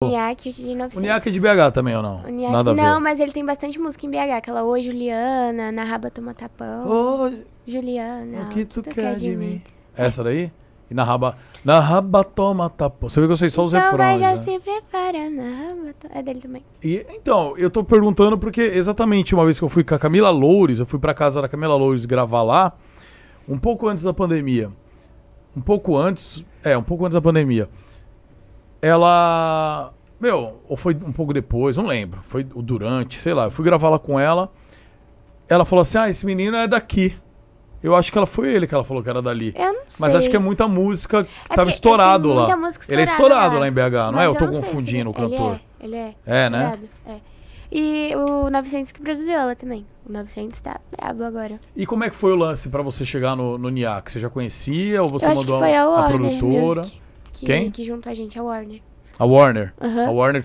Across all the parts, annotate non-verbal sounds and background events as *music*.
O de de BH também ou não? Nada a ver. Não, mas ele tem bastante música em BH. Aquela Oi, Juliana, Na Raba Toma Tapão. Oi, Juliana, o que tu, tu quer, de mim? mim? É essa daí? E na raba, na raba toma tapão. Você vê que eu sei só os então, refrões. já né? se prepara, na raba to... É dele também. E, então, eu tô perguntando porque exatamente uma vez que eu fui com a Camila Loures, eu fui pra casa da Camila Loures gravar lá, um pouco antes da pandemia. Um pouco antes, é, um pouco antes da pandemia ela. Meu, ou foi um pouco depois, não lembro. Foi durante, sei lá. Eu fui gravar lá com ela. Ela falou assim: Ah, esse menino é daqui. Eu acho que ela foi ele que ela falou que era dali. Eu não sei. Mas acho que é muita música é que é tava estourado lá. Música estourada, ele é estourado lá, lá em BH, não é? mas é? Eu, eu tô confundindo ele, o cantor. Ele é, ele é. É, né? É. E o 900 que produziu ela também. O 900 tá brabo agora. E como é que foi o lance para você chegar no, no NIAC? Você já conhecia ou você eu mandou a, a, Warner produtora? Music que, Quem? que junta a gente, a Warner. A Warner. Uhum. A Warner.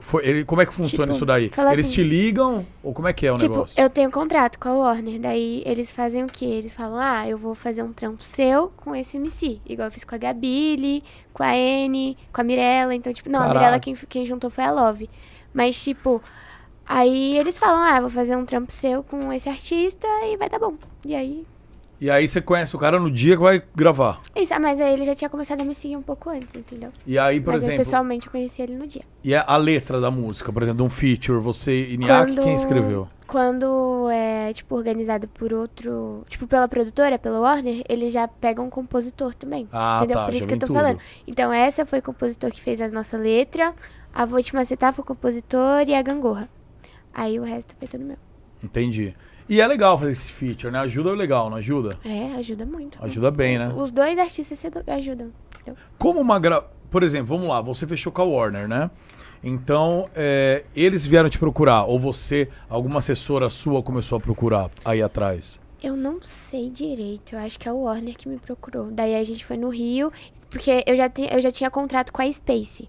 Foi, ele, como é que funciona tipo, isso daí? Eles assim, te ligam ou como é que é o tipo, negócio? Eu tenho um contrato com a Warner, daí eles fazem o que? Eles falam, ah, eu vou fazer um trampo seu com esse MC. Igual eu fiz com a Gabi, com a N, com a Mirella. Então, tipo, não, Caraca. a Mirella quem, quem juntou foi a Love. Mas, tipo, aí eles falam, ah, vou fazer um trampo seu com esse artista e vai dar bom. E aí e aí você conhece o cara no dia que vai gravar. Isso, mas aí ele já tinha começado a me seguir um pouco antes, entendeu? E aí, por mas exemplo. Eu, pessoalmente conheci ele no dia. E é a letra da música, por exemplo, um feature, você e Niak, quem escreveu? Quando é, tipo, organizado por outro. Tipo, pela produtora, pelo Warner, eles já pegam um compositor também. Ah, entendeu? Tá, por isso que eu tô tudo. falando. Então, essa foi o compositor que fez a nossa letra. A Vou Te Macetar foi o compositor e a Gangorra. Aí o resto foi todo meu. Entendi. E é legal fazer esse feature, né? Ajuda é legal, não ajuda? É, ajuda muito. Ajuda bem, né? Os dois artistas se ajudam. Como uma gra... Por exemplo, vamos lá, você fechou com a Warner, né? Então, é, eles vieram te procurar, ou você, alguma assessora sua começou a procurar aí atrás? Eu não sei direito, eu acho que é o Warner que me procurou. Daí a gente foi no Rio, porque eu já, te, eu já tinha contrato com a Space.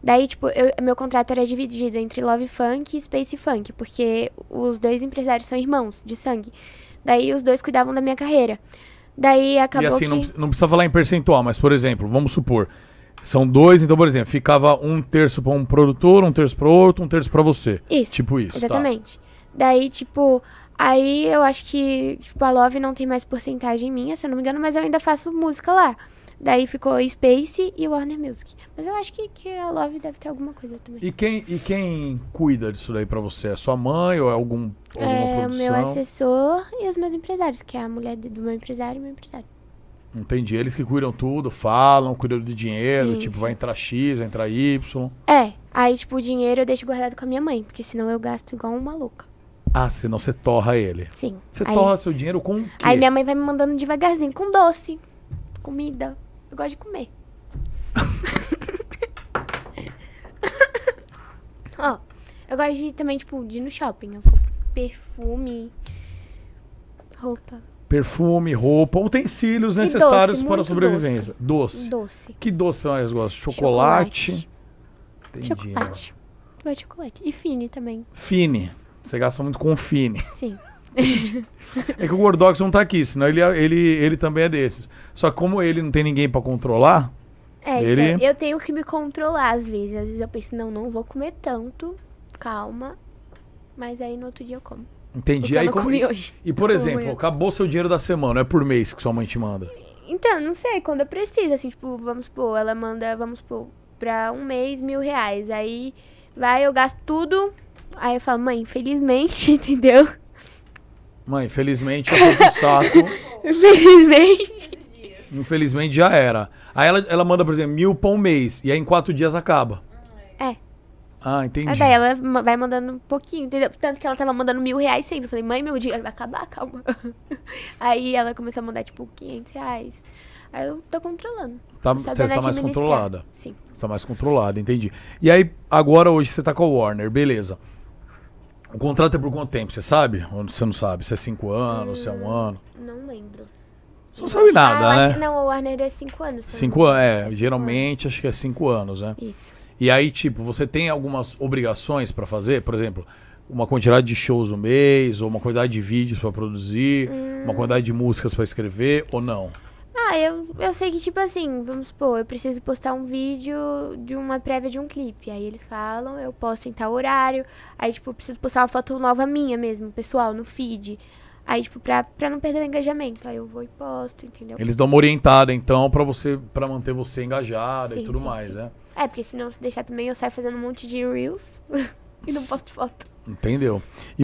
Daí, tipo, eu, meu contrato era dividido entre Love Funk e Space Funk, porque os dois empresários são irmãos de sangue. Daí os dois cuidavam da minha carreira. Daí acabou. E assim, que... não, não precisa falar em percentual, mas, por exemplo, vamos supor. São dois, então, por exemplo, ficava um terço para um produtor, um terço para outro, um terço para você. Isso. Tipo isso. Tá. Exatamente. Tá. Daí, tipo, Aí eu acho que, tipo, a Love não tem mais porcentagem minha, se eu não me engano, mas eu ainda faço música lá. Daí ficou Space e Warner Music. Mas eu acho que, que a Love deve ter alguma coisa também. E quem, e quem cuida disso daí pra você? É sua mãe ou é algum, alguma é, produção? É, o meu assessor e os meus empresários, que é a mulher do meu empresário e meu empresário. Entendi. Eles que cuidam tudo, falam, cuidam de dinheiro, Sim. tipo, vai entrar X, vai entrar Y. É. Aí, tipo, o dinheiro eu deixo guardado com a minha mãe, porque senão eu gasto igual uma louca. Ah, senão você torra ele. Sim. Você aí, torra seu dinheiro com o quê? Aí minha mãe vai me mandando devagarzinho, com doce, comida. Eu gosto de comer. *laughs* Ó, oh, eu gosto de também, tipo, de ir no shopping. Eu compro perfume, roupa. Perfume, roupa, utensílios e necessários doce, para a sobrevivência. Doce. doce. Doce. Que doce mais gosto? Chocolate. Chocolate. Entendi, chocolate. Eu gosto de chocolate. E fine também. Fine. Você gasta muito com o Fini. Sim. *laughs* é que o Gordox não tá aqui, senão ele, é, ele, ele também é desses. Só que como ele não tem ninguém para controlar. É, então, ele... Então eu tenho que me controlar às vezes. Às vezes eu penso, não, não vou comer tanto. Calma. Mas aí no outro dia eu como. Entendi. Eu aí, como... E, e, por exemplo, acabou seu dinheiro da semana, é por mês que sua mãe te manda? Então, não sei, quando eu preciso, assim, tipo, vamos supor, ela manda, vamos supor, pra um mês mil reais. Aí vai, eu gasto tudo Aí eu falo, mãe, infelizmente, *laughs* entendeu? Mãe, infelizmente eu tô com saco. *laughs* Infelizmente. Infelizmente já era. Aí ela, ela manda, por exemplo, mil pão um mês. E aí em quatro dias acaba. É. Ah, entendi. Aí daí ela vai mandando um pouquinho, entendeu? Tanto que ela tava mandando mil reais sempre. Eu falei, mãe, meu dinheiro vai acabar, calma. *laughs* Aí ela começou a mandar, tipo, 500 reais. Aí eu tô controlando. Tá, você tá mais controlada. Sim. Você tá mais controlada, entendi. E aí, agora hoje você tá com a Warner, beleza. O contrato é por quanto tempo? Você sabe? Ou você não sabe? Se é cinco anos, hum, se é um hum, ano? Não lembro. Você não sabe ah, nada, ah, né? Acho, não, o Warner é cinco anos. Cinco é, é anos, é. Geralmente acho que é cinco anos, né? Isso. E aí, tipo, você tem algumas obrigações para fazer? Por exemplo, uma quantidade de shows no mês, ou uma quantidade de vídeos para produzir, hum. uma quantidade de músicas para escrever, ou não? Não eu sei que, tipo assim, vamos supor, eu preciso postar um vídeo de uma prévia de um clipe. Aí eles falam, eu posto em tal horário. Aí, tipo, preciso postar uma foto nova minha mesmo, pessoal, no feed. Aí, tipo, pra, pra não perder o engajamento. Aí eu vou e posto, entendeu? Eles dão uma orientada, então, pra você, para manter você engajada sim, e tudo sim, mais, sim. né? É, porque senão se deixar também eu saio fazendo um monte de reels *laughs* e não posto foto. Entendeu? E